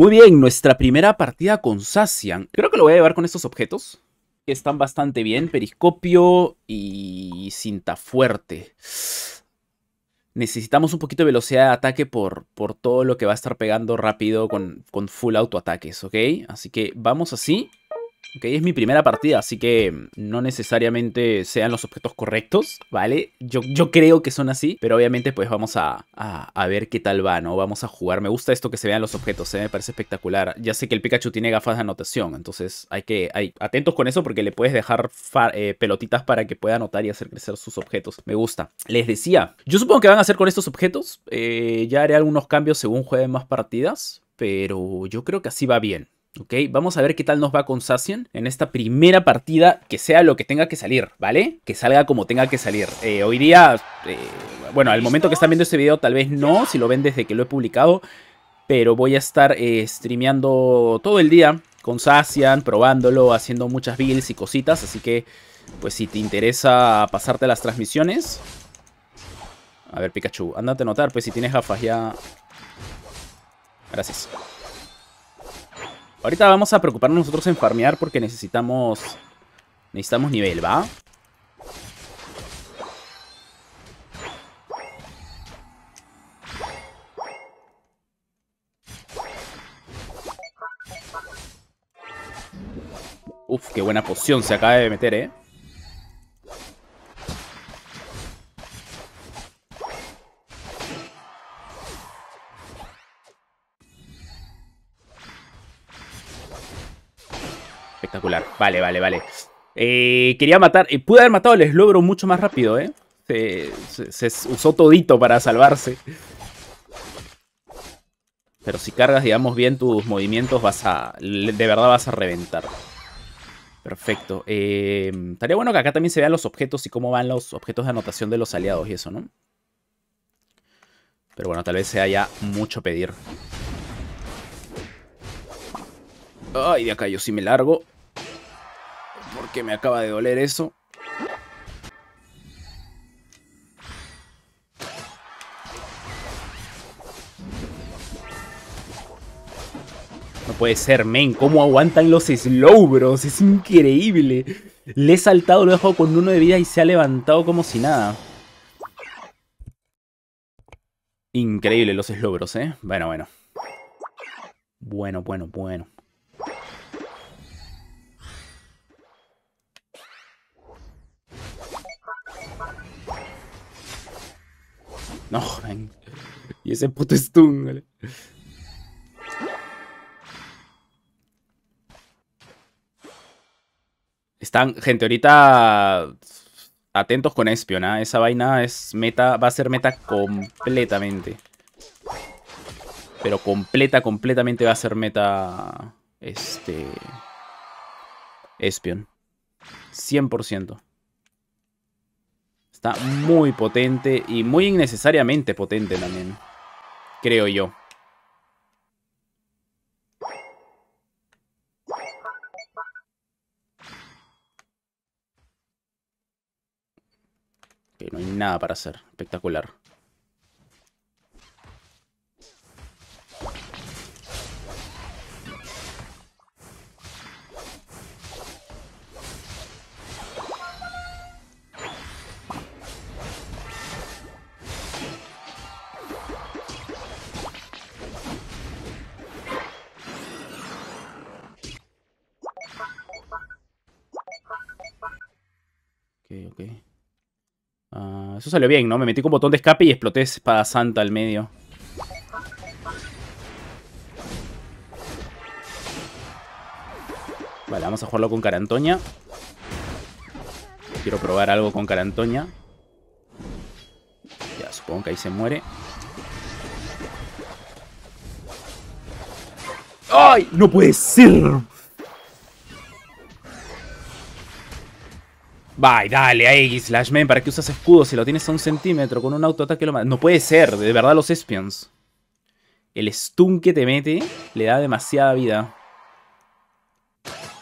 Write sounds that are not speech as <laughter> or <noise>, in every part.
Muy bien, nuestra primera partida con Sassian. Creo que lo voy a llevar con estos objetos, que están bastante bien. Periscopio y cinta fuerte. Necesitamos un poquito de velocidad de ataque por, por todo lo que va a estar pegando rápido con, con full autoataques, ¿ok? Así que vamos así. Ok, es mi primera partida, así que no necesariamente sean los objetos correctos, ¿vale? Yo, yo creo que son así, pero obviamente pues vamos a, ver qué tal va, ¿no? Vamos a jugar. Me gusta esto que se vean los objetos, ¿eh? me parece espectacular. Ya sé que el Pikachu tiene gafas de anotación, entonces hay que... Hay, atentos con eso porque le puedes dejar eh, pelotitas para que pueda anotar y hacer crecer sus objetos. Me gusta. Les decía, yo supongo que van a hacer con estos objetos. Eh, ya haré algunos cambios según jueguen más partidas, pero yo creo que así va bien. Ok, vamos a ver qué tal nos va con Sassian en esta primera partida, que sea lo que tenga que salir, ¿vale? Que salga como tenga que salir. Eh, hoy día, eh, bueno, al momento que están viendo este video tal vez no, si lo ven desde que lo he publicado, pero voy a estar eh, streameando todo el día con Sassian, probándolo, haciendo muchas builds y cositas, así que, pues si te interesa pasarte las transmisiones... A ver, Pikachu, ándate a notar, pues si tienes gafas ya... Gracias. Ahorita vamos a preocuparnos nosotros en farmear porque necesitamos... Necesitamos nivel, ¿va? Uf, qué buena poción se acaba de meter, ¿eh? Vale, vale, vale. Eh, quería matar... Eh, pude haber matado al Slobro mucho más rápido, ¿eh? Se, usó todito para salvarse. Pero si cargas, digamos, bien tus movimientos, vas a... De verdad vas a reventar. Perfecto. Eh, estaría bueno que acá también se vean los objetos y cómo van los objetos de anotación de los aliados y eso, ¿no? Pero bueno, tal vez sea ya mucho pedir. Ay, de acá yo sí me largo. Porque me acaba de doler eso. No puede ser, men. ¿Cómo aguantan los slow, Es increíble. Le he saltado, lo he dejado con uno de vida y se ha levantado como si nada. Increíble los slowbros, ¿eh? Bueno, bueno. Bueno, bueno, bueno. No, Y ese puto stun, ¿vale? Están, gente, ahorita atentos con Espion, Esa vaina es meta, va a ser meta completamente. Pero completa, completamente va a ser meta, este... Espion. 100%. Está muy potente y muy innecesariamente potente también. Creo yo. Que no hay nada para hacer. Espectacular. Okay. Ah, eso salió bien, ¿no? Me metí con botón de escape y exploté espada santa al medio. Vale, vamos a jugarlo con Carantoña. Quiero probar algo con Carantoña. Ya, supongo que ahí se muere. ¡Ay! ¡No puede ser! Bye, dale, ahí, Slashman, ¿para qué usas escudo si lo tienes a un centímetro? Con un autoataque lo No puede ser, de verdad los espions. El stun que te mete le da demasiada vida.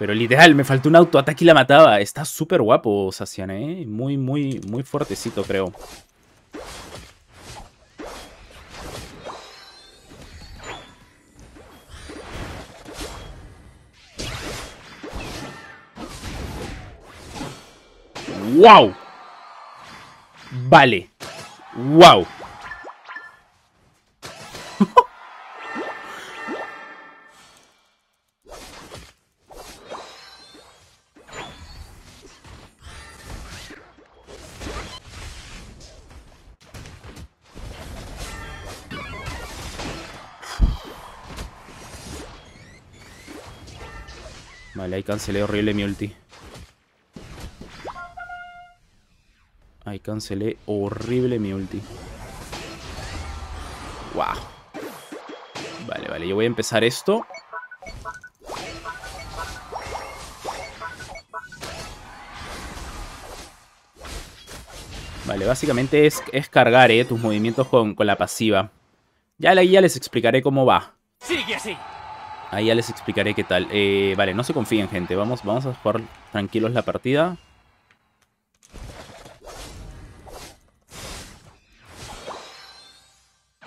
Pero literal, me faltó un autoataque y la mataba. Está súper guapo, Sacian, ¿eh? Muy, muy, muy fuertecito, creo. ¡Wow! Vale. ¡Wow! Vale, ahí cancelé horrible mi ulti. Ahí cancelé horrible mi ulti. ¡Wow! Vale, vale, yo voy a empezar esto. Vale, básicamente es, cargar eh, tus movimientos con, la pasiva. Ya la guía les explicaré cómo va. Sigue así. Ahí ya les explicaré qué tal. Eh, vale, no se confíen, gente. Vamos, vamos a jugar tranquilos la partida.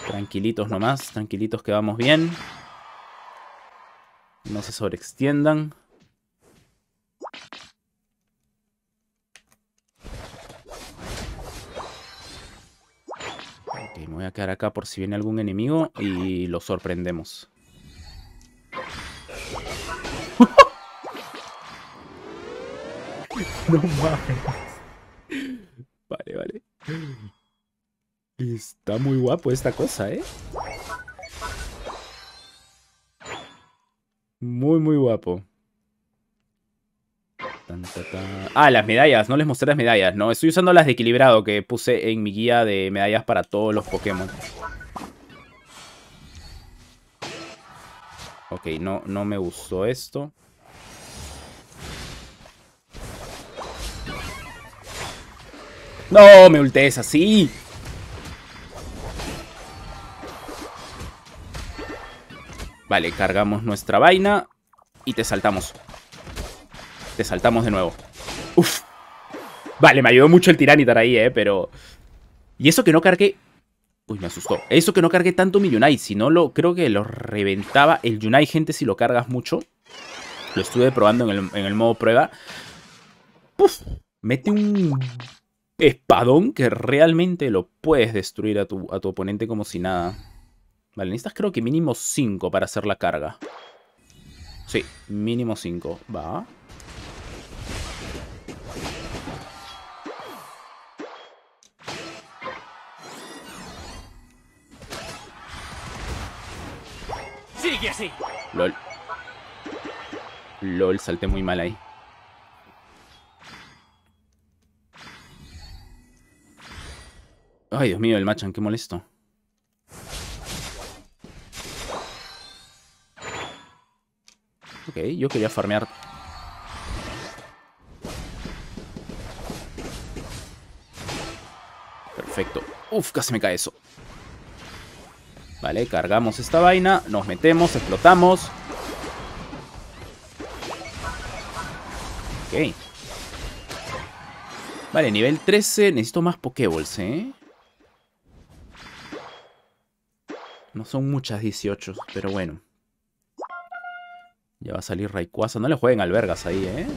Tranquilitos nomás, tranquilitos que vamos bien. No se sobreextiendan. Ok, me voy a quedar acá por si viene algún enemigo y lo sorprendemos. <laughs> no mames. Vale, vale está muy guapo esta cosa, ¿eh? Muy, muy guapo. Ah, las medallas. No les mostré las medallas, ¿no? Estoy usando las de equilibrado que puse en mi guía de medallas para todos los Pokémon. Ok, no, no me gustó esto. ¡No! ¡Me ulté así! Vale, cargamos nuestra vaina y te saltamos. Te saltamos de nuevo. Vale, me ayudó mucho el Tiranitar ahí, eh, pero... Y eso que no cargué... Uy, me asustó. Eso que no cargué tanto mi si no lo... Creo que lo reventaba. El Yunai, gente, si lo cargas mucho. Lo estuve probando en el, modo prueba. Mete un espadón que realmente lo puedes destruir a tu, a tu oponente como si nada. Vale, necesitas creo que mínimo 5 para hacer la carga. Sí, mínimo 5. Va. Sigue así. LOL. LOL, salté muy mal ahí. Ay, Dios mío, el Machan, qué molesto. Ok, yo quería farmear. Perfecto. Uf, casi me cae eso. Vale, cargamos esta vaina, nos metemos, explotamos. Ok. Vale, nivel 13, necesito más Pokéballs, ¿eh? No son muchas 18, pero bueno. Ya va a salir Rayquaza. No le jueguen al albergas ahí, ¿eh?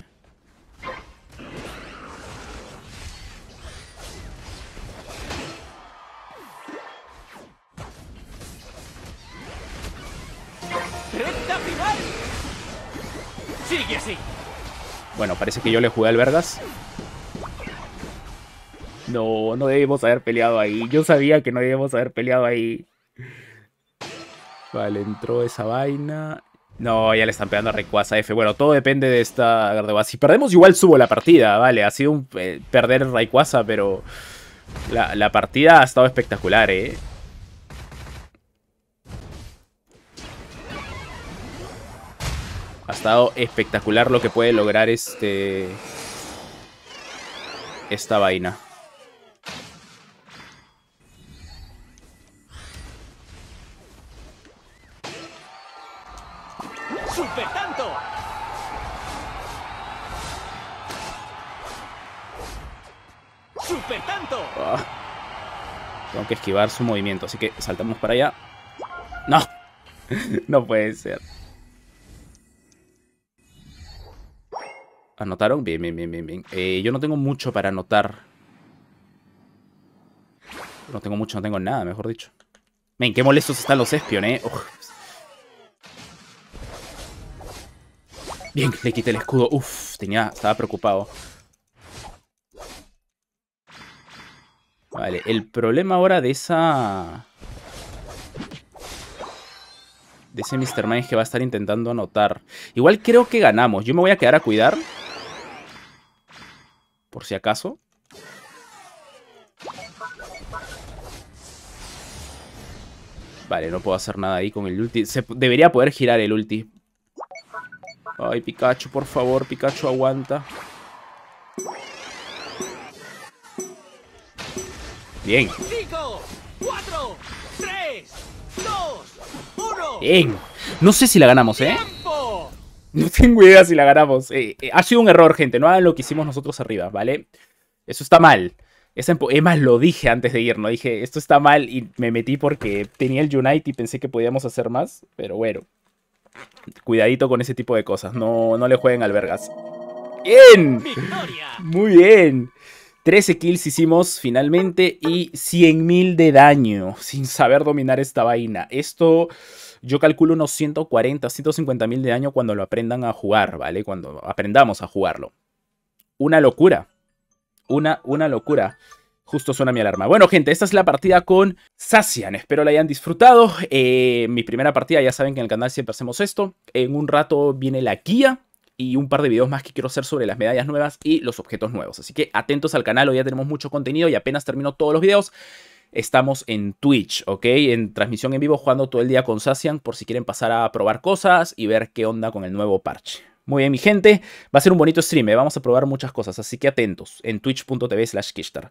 Bueno, parece que yo le jugué al Vergas. No, no debimos haber peleado ahí. Yo sabía que no debíamos haber peleado ahí. Vale, entró esa vaina. No, ya le están pegando a Rayquaza F. Bueno, todo depende de esta Si perdemos, igual subo la partida, ¿vale? Ha sido un eh, perder Rayquaza, pero la, la, partida ha estado espectacular, ¿eh? Ha estado espectacular lo que puede lograr este... Esta vaina. ¡Super tanto! ¡Super tanto! Ah. Tengo que esquivar su movimiento, así que saltamos para allá. ¡No! <laughs> no puede ser. ¿Anotaron? Bien, bien, bien, bien. bien. Eh, yo no tengo mucho para anotar. No tengo mucho, no tengo nada, mejor dicho. Men, qué molestos están los espion, eh. Bien, le quité el escudo. Uf, tenía, estaba preocupado. Vale, el problema ahora de esa... De ese Mr. Mind que va a estar intentando anotar. Igual creo que ganamos. Yo me voy a quedar a cuidar. Por si acaso. Vale, no puedo hacer nada ahí con el ulti. debería poder girar el ulti. Ay, Pikachu, por favor, Pikachu, aguanta. Bien. Bien. No sé si la ganamos, ¿eh? <laughs> No tengo idea si la ganamos. Eh, eh, ha sido un error, gente. No hagan lo que hicimos nosotros arriba, ¿vale? Eso está mal. Es más, lo dije antes de ir, ¿no? Dije, esto está mal y me metí porque tenía el Unite y pensé que podíamos hacer más. Pero bueno. Cuidadito con ese tipo de cosas, no, no le jueguen al vergas. ¡Bien! Muy bien. 13 kills hicimos finalmente y 100.000 de daño sin saber dominar esta vaina. Esto yo calculo unos 140, 150.000 de daño cuando lo aprendan a jugar, ¿vale? Cuando aprendamos a jugarlo. Una locura. Una, una locura. Justo suena mi alarma. Bueno, gente, esta es la partida con Sacian. Espero la hayan disfrutado. Eh, mi primera partida, ya saben que en el canal siempre hacemos esto. En un rato viene la guía y un par de videos más que quiero hacer sobre las medallas nuevas y los objetos nuevos. Así que atentos al canal, hoy ya tenemos mucho contenido y apenas termino todos los videos. Estamos en Twitch, ¿ok? En transmisión en vivo jugando todo el día con Sacian por si quieren pasar a probar cosas y ver qué onda con el nuevo parche. Muy bien, mi gente. Va a ser un bonito stream. ¿eh? Vamos a probar muchas cosas, así que atentos en twitch.tv slash Kishtar.